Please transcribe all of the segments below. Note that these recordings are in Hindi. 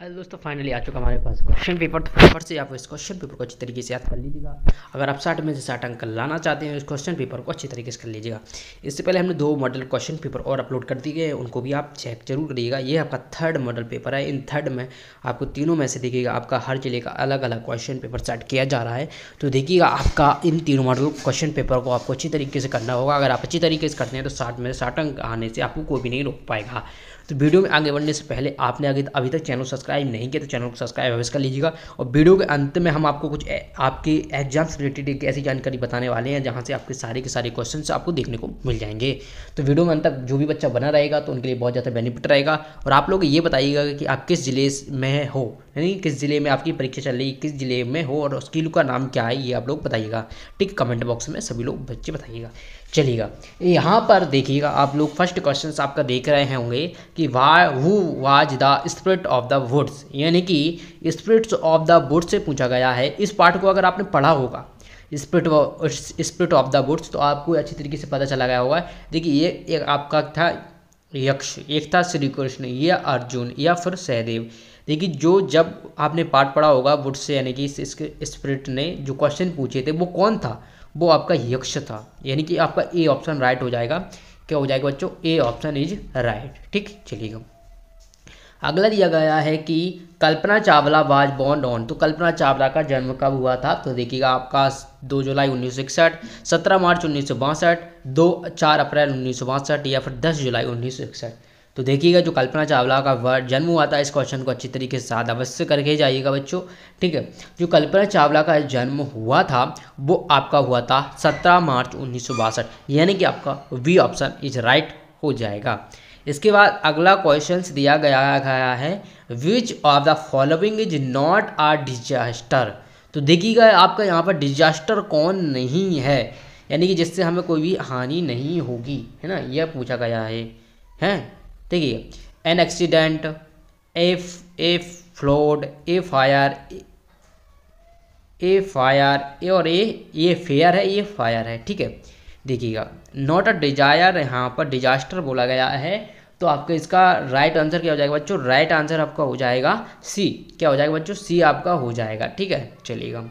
हेलो दोस्तों फाइनली आ चुका हमारे पास क्वेश्चन पेपर तो फटाफट से आप इस क्वेश्चन पेपर को अच्छी तरीके से याद कर लीजिएगा अगर आप साठ में से साठ अंक लाना चाहते हैं इस क्वेश्चन पेपर को अच्छी तरीके से कर लीजिएगा इससे पहले हमने दो मॉडल क्वेश्चन पेपर और अपलोड कर दिए गए उनको भी आप चेक जरूर करिएगा ये आपका थर्ड मॉडल पेपर है इन थर्ड में आपको तीनों में से देखिएगा आपका हर जिले का अलग अलग क्वेश्चन पेपर सेट किया जा रहा है तो देखिएगा आपका इन तीनों मॉडल क्वेश्चन पेपर को आपको अच्छी तरीके से करना होगा अगर आप अच्छी तरीके से करते हैं तो साठ में से साठ अंक आने से आपको कोई भी नहीं रोक पाएगा तो वीडियो में आगे बढ़ने से पहले आपने आगे अभी तक चैनल सब्सक्राइब नहीं किया तो चैनल को सब्सक्राइब अवश्य कर लीजिएगा और वीडियो के अंत में हम आपको कुछ आपके एग्जाम से रिलेटेड एक ऐसी जानकारी बताने वाले हैं जहाँ से आपके सारे के सारे क्वेश्चन आपको देखने को मिल जाएंगे तो वीडियो में अंत तक जो भी बच्चा बना रहेगा तो उनके लिए बहुत ज़्यादा बेनिफिट रहेगा और आप लोग ये बताइएगा कि आप किस ज़िले में हो यानी किस ज़िले में आपकी परीक्षा चल रही है किस ज़िले में हो और स्किल का नाम क्या है ये आप लोग बताइएगा ठीक कमेंट बॉक्स में सभी लोग बच्चे बताइएगा चलिएगा यहाँ पर देखिएगा आप लोग फर्स्ट क्वेश्चन आपका देख रहे होंगे कि वा वो was the spirit of the woods यानी कि स्प्रिट्स ऑफ द वुड्स से पूछा गया है इस पार्ट को अगर आपने पढ़ा होगा spirit spirit of the woods तो आपको अच्छी तरीके से पता चला गया होगा देखिए ये एक आपका था यक्ष एक था श्री कृष्ण या अर्जुन या फिर सहदेव देखिए जो जब आपने पाठ पढ़ा होगा वुड्स से यानी कि इस स्प्रिट ने जो क्वेश्चन पूछे थे वो कौन था वो आपका यक्ष था यानी कि आपका ए ऑप्शन राइट हो जाएगा क्या हो जाएगा बच्चों ए ऑप्शन इज राइट ठीक चलिएगा अगला दिया गया है कि कल्पना चावला वाज बॉन्ड ऑन तो कल्पना चावला का जन्म कब हुआ था तो देखिएगा आपका 2 जुलाई उन्नीस सौ सत्रह मार्च उन्नीस सौ बासठ दो चार अप्रैल उन्नीस सौ बासठ या फिर 10 जुलाई उन्नीस सौ इकसठ तो देखिएगा जो कल्पना चावला का वर्ड जन्म हुआ था इस क्वेश्चन को अच्छी तरीके से याद अवश्य करके जाइएगा बच्चों ठीक है जो कल्पना चावला का जन्म हुआ था वो आपका हुआ था सत्रह मार्च उन्नीस यानी कि आपका वी ऑप्शन इज राइट हो जाएगा इसके बाद अगला क्वेश्चन दिया गया गया है which of the following is not a disaster तो देखिएगा आपका यहाँ पर डिजास्टर कौन नहीं है यानी कि जिससे हमें कोई भी हानि नहीं होगी है ना यह पूछा गया है हैं देखिए an accident F a flood a fire a fire a और ए ये फेयर है ये फायर है ठीक है देखिएगा नॉट अ डिजायर यहाँ पर डिजास्टर बोला गया है तो आपका इसका राइट आंसर क्या हो जाएगा बच्चों राइट आंसर आपका हो जाएगा सी क्या हो जाएगा बच्चों सी आपका हो जाएगा ठीक है चलिएगा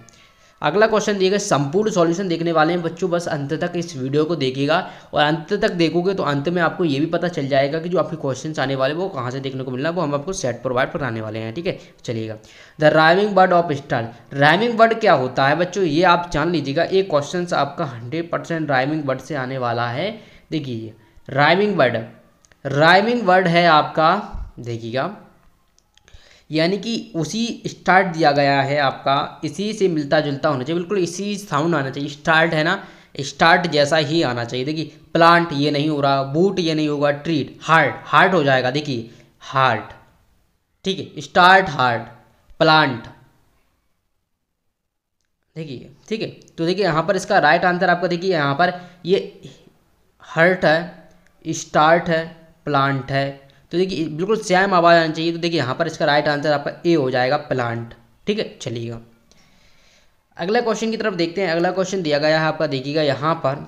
अगला क्वेश्चन देखिएगा संपूर्ण सॉल्यूशन देखने वाले हैं बच्चों बस अंत तक इस वीडियो को देखिएगा और अंत तक देखोगे तो अंत में आपको ये भी पता चल जाएगा कि जो आपके क्वेश्चन आने वाले वो कहाँ से देखने को मिलना वो हम आपको सेट प्रोवाइड कराने वाले हैं ठीक है चलिएगा the rhyming word of star rhyming word क्या होता है बच्चों ये आप जान लीजिएगा एक क्वेश्चन आपका हंड्रेड परसेंट राइमिंग वर्ड से आने वाला है देखिए राइमिंग वर्ड राइमिंग वर्ड है आपका देखिएगा यानी कि उसी स्टार्ट दिया गया है आपका इसी से मिलता जुलता होना चाहिए बिल्कुल इसी साउंड आना चाहिए स्टार्ट है ना स्टार्ट जैसा ही आना चाहिए देखिए प्लांट ये नहीं हो रहा बूट ये नहीं होगा ट्रीट हार्ट हार्ट हो जाएगा देखिए हार्ट ठीक है स्टार्ट हार्ट प्लांट देखिए ठीक है तो देखिए यहाँ पर इसका राइट आंसर आपका देखिए यहाँ पर ये हर्ट है स्टार्ट है प्लांट है तो देखिए बिल्कुल सेम आवाज़ आनी चाहिए तो देखिए यहाँ पर इसका राइट आंसर आपका ए हो जाएगा प्लांट ठीक है चलिएगा अगला क्वेश्चन की तरफ देखते हैं अगला क्वेश्चन दिया गया है आपका देखिएगा यहाँ पर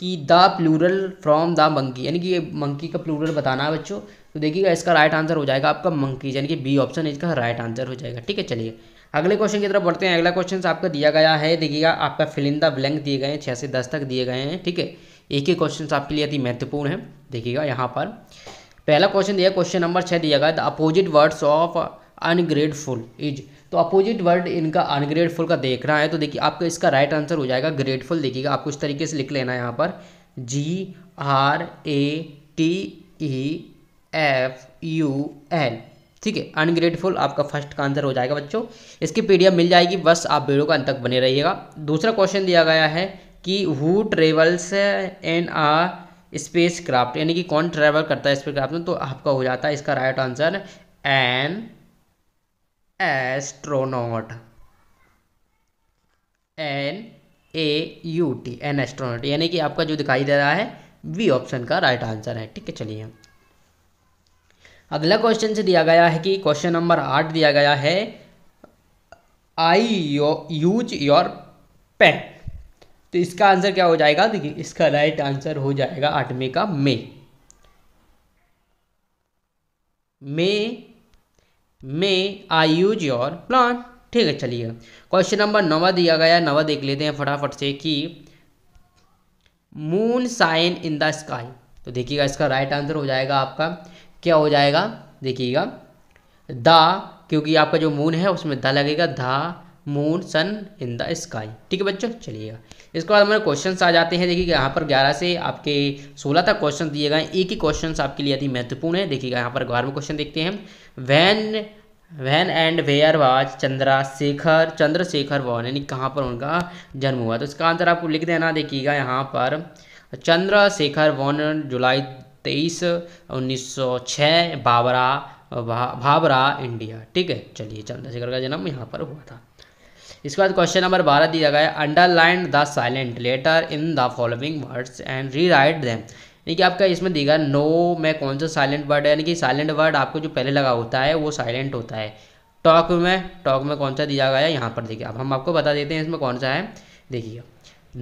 कि the plural from the monkey यानी कि ये मंकी का प्लूरल बताना है बच्चों तो देखिएगा इसका राइट आंसर हो जाएगा आपका मंकी यानी कि बी ऑप्शन इसका राइट आंसर हो जाएगा ठीक है चलिए अगले क्वेश्चन की तरफ बढ़ते हैं अगला क्वेश्चन आपका दिया गया है देखिएगा आपका फिलिंदा ब्लैंक दिए गए हैं छः से दस तक दिए गए हैं ठीक है एक ही क्वेश्चन आपके लिए अति महत्वपूर्ण है देखिएगा यहाँ पर पहला क्वेश्चन दिया क्वेश्चन नंबर छः दिया गया the opposite words of ungrateful is तो अपोजिट वर्ड इनका अनग्रेटफुल का देख रहा है तो देखिए आपका इसका राइट आंसर हो जाएगा ग्रेटफुल देखिएगा आपको इस तरीके से लिख लेना है यहाँ पर G R A T E F U L ठीक है अनग्रेटफुल आपका फर्स्ट का आंसर हो जाएगा बच्चों इसकी पी मिल जाएगी बस आप वीडियो का अंत तक बने रहिएगा दूसरा क्वेश्चन दिया गया है कि who travels in a space craft यानी कि कौन ट्रेवल करता है स्पेस क्राफ्ट में तो आपका हो जाता है इसका right answer an astronaut N A U T N astronaut यानी कि आपका जो दिखाई दे रहा है बी ऑप्शन का राइट आंसर है ठीक है चलिए अगला क्वेश्चन से दिया गया है कि क्वेश्चन नंबर आठ दिया गया है आई यो यूज योर पेन तो इसका आंसर क्या हो जाएगा देखिए इसका राइट आंसर हो जाएगा आठवीं का may may may I use your plan ठीक है चलिए क्वेश्चन नंबर नवा दिया गया नवा देख लेते हैं फटाफट से कि moon shine in the sky तो देखिएगा इसका राइट आंसर हो जाएगा आपका क्या हो जाएगा देखिएगा द क्योंकि आपका जो मून है उसमें द लगेगा धा moon sun in the sky ठीक है बच्चों चलिएगा इसके बाद हमारे क्वेश्चन आ जाते हैं देखिए यहाँ पर 11 से आपके 16 तक क्वेश्चन दिए गए एक ही क्वेश्चन आपके लिए अति महत्वपूर्ण है देखिएगा यहाँ पर ग्यारहवें क्वेश्चन देखते हैं when when and where was Shekhar Chandrashekhar वॉन यानी कहाँ पर उनका जन्म हुआ तो इसका आंसर आपको लिख देना देखिएगा यहाँ पर चंद्रशेखर वॉन जुलाई तेईस उन्नीस सौ छः बाबरा भाबरा इंडिया ठीक है चलिए चंद्रशेखर का जन्म यहाँ पर हुआ था इसके बाद क्वेश्चन नंबर बारह दिया गया है underline the silent letter in the following words and rewrite them यानी कि आपका इसमें गया नो में कौन सा साइलेंट वर्ड है यानी कि साइलेंट वर्ड आपको जो पहले लगा होता है वो साइलेंट होता है टॉक में टॉक में कौन सा दिया गया है यहाँ पर देखिए अब हम आपको बता देते हैं इसमें कौन सा है देखिए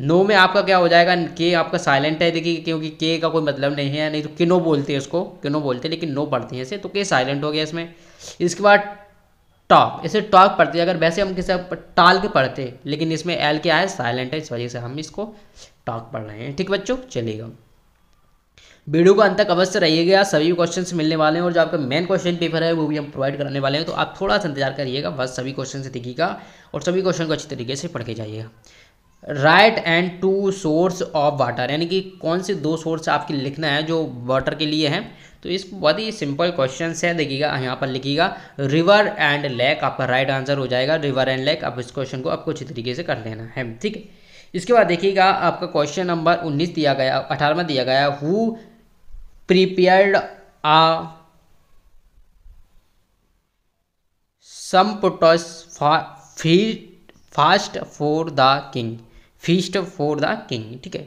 नो में आपका क्या हो जाएगा के आपका साइलेंट है देखिए क्योंकि के का कोई मतलब नहीं है नहीं तो किनो बोलते हैं उसको किनो बोलते हैं लेकिन नो पढ़ते हैं ऐसे तो के साइलेंट हो गया इसमें इसके बाद टॉक इसे टॉक पढ़ते हैं अगर वैसे हम किसी टाल के पढ़ते लेकिन इसमें एल के आए साइलेंट है इस वजह से हम इसको टॉक पढ़ रहे हैं ठीक बच्चों चलेगा वीडियो को अंत तक अवश्य रहिएगा सभी क्वेश्चन मिलने वाले हैं और जो आपका मेन क्वेश्चन पेपर है वो भी हम प्रोवाइड करने वाले हैं तो आप थोड़ा सा इंतजार करिएगा बस सभी क्वेश्चन से दिखेगा और सभी क्वेश्चन को अच्छी तरीके से पढ़ के जाइएगा write any two source of water यानी कि कौन से दो सोर्स आपके लिखना है जो वाटर के लिए हैं तो इस बहुत ही सिंपल क्वेश्चन है देखिएगा यहाँ पर लिखिएगा रिवर एंड लेक आपका राइट आंसर हो जाएगा रिवर एंड लेक आप इस क्वेश्चन को आपको अच्छी तरीके से कर लेना है ठीक है इसके बाद देखिएगा आपका क्वेश्चन नंबर उन्नीस दिया गया अठारहवा दिया गया who prepared a sumptuous feast for the king feast for the king ठीक है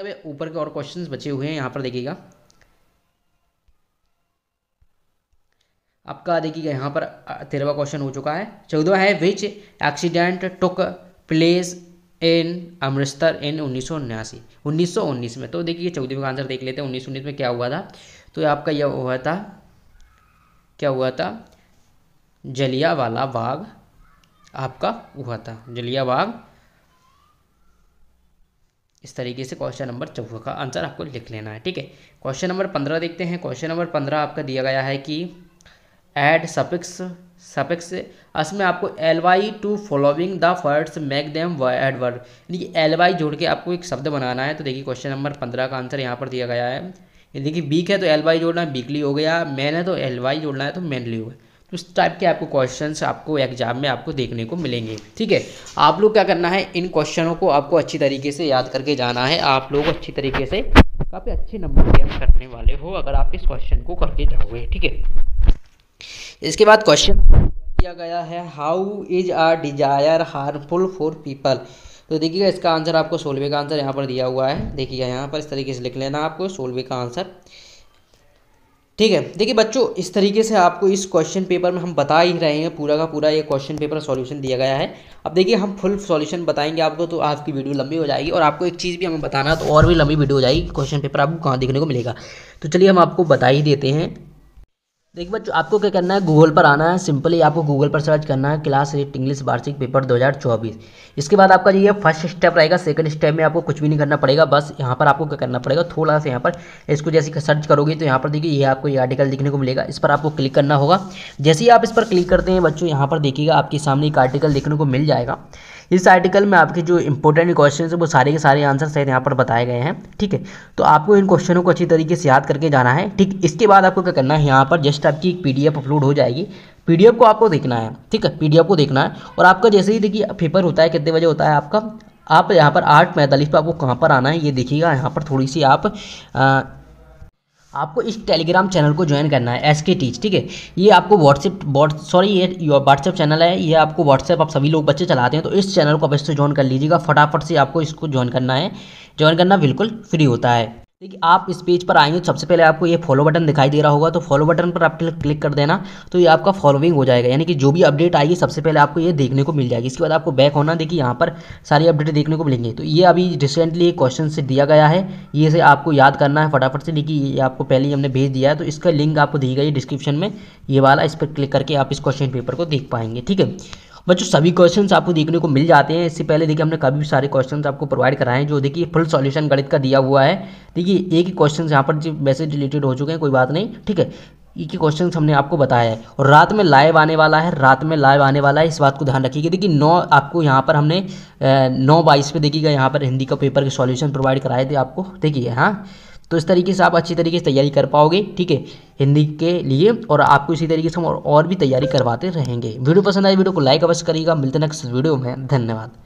अब ऊपर के और क्वेश्चन बचे हुए हैं यहाँ पर देखिएगा आपका देखिएगा यहाँ पर तेरहवा क्वेश्चन हो चुका है चौदवा है which accident took place in Amritsar in उन्नीस सौ उन्नीस में तो देखिए चौदहवें का आंसर देख लेते हैं उन्नीस उन्नीस में क्या हुआ था तो आपका यह हुआ था क्या हुआ था जलिया वाला बाग आपका हुआ था जलिया बाग इस तरीके से क्वेश्चन नंबर चौदह का आंसर आपको लिख लेना है ठीक है क्वेश्चन नंबर पंद्रह देखते हैं क्वेश्चन नंबर पंद्रह आपका दिया गया है कि एड सफिक्स सफिक्स इसमें आपको L Y to following the words make them adverb यानी कि एल वाई जोड़ के आपको एक शब्द बनाना है तो देखिए क्वेश्चन नंबर पंद्रह का आंसर यहाँ पर दिया गया है यानी देखिए वीक है तो एल वाई जोड़ना है वीकली हो गया मैन है तो एल वाई जोड़ना है तो मैनली हो गया उस टाइप के आपको क्वेश्चन आपको एग्जाम में आपको देखने को मिलेंगे ठीक है आप लोग क्या करना है इन क्वेश्चनों को आपको अच्छी तरीके से याद करके जाना है आप लोग अच्छी तरीके से काफ़ी अच्छे नंबर गेम करने वाले हो अगर आप इस क्वेश्चन को करके जाओगे ठीक है इसके बाद क्वेश्चन किया गया है how is our desire harmful for people तो देखिएगा इसका आंसर आपको सोलवे का आंसर यहाँ पर दिया हुआ है देखिएगा यहाँ पर इस तरीके से लिख लेना आपको सोलवे का आंसर ठीक है देखिए बच्चों इस तरीके से आपको इस क्वेश्चन पेपर में हम बता ही रहे हैं पूरा का पूरा ये क्वेश्चन पेपर सॉल्यूशन दिया गया है अब देखिए हम फुल सॉल्यूशन बताएंगे आपको तो आपकी वीडियो लंबी हो जाएगी और आपको एक चीज़ भी हमें बताना तो और भी लंबी वीडियो हो जाएगी क्वेश्चन पेपर आपको कहाँ देखने को मिलेगा तो चलिए हम आपको बता ही देते हैं देखिए बच्चों आपको क्या करना है गूगल पर आना है सिंपली आपको गूगल पर सर्च करना है क्लास एट इंग्लिश वार्षिक पेपर 2024 इसके बाद आपका ये फर्स्ट स्टेप रहेगा सेकंड स्टेप में आपको कुछ भी नहीं करना पड़ेगा बस यहाँ पर आपको क्या करना पड़ेगा थोड़ा सा यहाँ पर इसको जैसे सर्च करोगे तो यहाँ पर देखिए ये आपको ये आर्टिकल देखने को मिलेगा इस पर आपको क्लिक करना होगा जैसे ही आप इस पर क्लिक करते हैं बच्चों यहाँ पर देखिएगा आपके सामने एक आर्टिकल देखने को मिल जाएगा इस आर्टिकल में आपके जो इंपॉर्टेंट क्वेश्चन है वो सारे के सारे आंसर सहित यहाँ पर बताए गए हैं ठीक है तो आपको इन क्वेश्चनों को अच्छी तरीके से याद करके जाना है ठीक इसके बाद आपको क्या करना है यहाँ पर जस्ट आपकी एक पी अपलोड हो जाएगी पी को आपको देखना है ठीक है पी को देखना है और आपका जैसे ही देखिए पेपर होता है कितने बजे होता है आपका आप यहाँ पर आठ पैंतालीस पर आपको कहाँ पर आना है ये देखिएगा यहाँ पर थोड़ी सी आप आ, आपको इस टेलीग्राम चैनल को ज्वाइन करना है एस के टीच ठीक है ये आपको व्हाट्सएप व्हाट सॉरी ये व्हाट्सएप चैनल है ये आपको व्हाट्सएप आप सभी लोग बच्चे चलाते हैं तो इस चैनल को अवश्य ज्वाइन कर लीजिएगा फटाफट से आपको इसको ज्वाइन करना है ज्वाइन करना बिल्कुल फ्री होता है देखिए आप इस पेज पर आएंगे सबसे पहले आपको ये फॉलो बटन दिखाई दे रहा होगा तो फॉलो बटन पर आप क्लिक कर देना तो ये आपका फॉलोइंग हो जाएगा यानी कि जो भी अपडेट आएगी सबसे पहले आपको ये देखने को मिल जाएगी इसके बाद आपको बैक होना देखिए यहाँ पर सारी अपडेट देखने को मिलेंगे तो ये अभी रिसेंटली क्वेश्चन से दिया गया है ये से आपको याद करना है फटाफट से देखिए ये आपको पहले ही हमने भेज दिया है तो इसका लिंक आपको दी गई डिस्क्रिप्शन में ये वाला इस पर क्लिक करके आप इस क्वेश्चन पेपर को देख पाएंगे ठीक है बच्चों सभी क्वेश्चन आपको देखने को मिल जाते हैं इससे पहले देखिए हमने कभी भी सारे क्वेश्चन आपको प्रोवाइड कराए हैं जो देखिए फुल सॉल्यूशन गणित का दिया हुआ है देखिए एक ही क्वेश्चन यहाँ पर वैसे रिलेटेड हो चुके हैं कोई बात नहीं ठीक है एक ही क्वेश्चन हमने आपको बताया है और रात में लाइव आने वाला है रात में लाइव आने वाला है इस बात को ध्यान रखिएगा देखिए नौ आपको यहाँ पर हमने नौ बाईस पे देखिएगा यहाँ पर हिंदी का पेपर के सॉल्यूशन प्रोवाइड कराए थे आपको देखिए हाँ तो इस तरीके से आप अच्छी तरीके से तैयारी कर पाओगे ठीक है हिंदी के लिए और आपको इसी तरीके से हम और भी तैयारी करवाते रहेंगे वीडियो पसंद आए वीडियो को लाइक अवश्य करिएगा मिलते नेक्स्ट वीडियो में धन्यवाद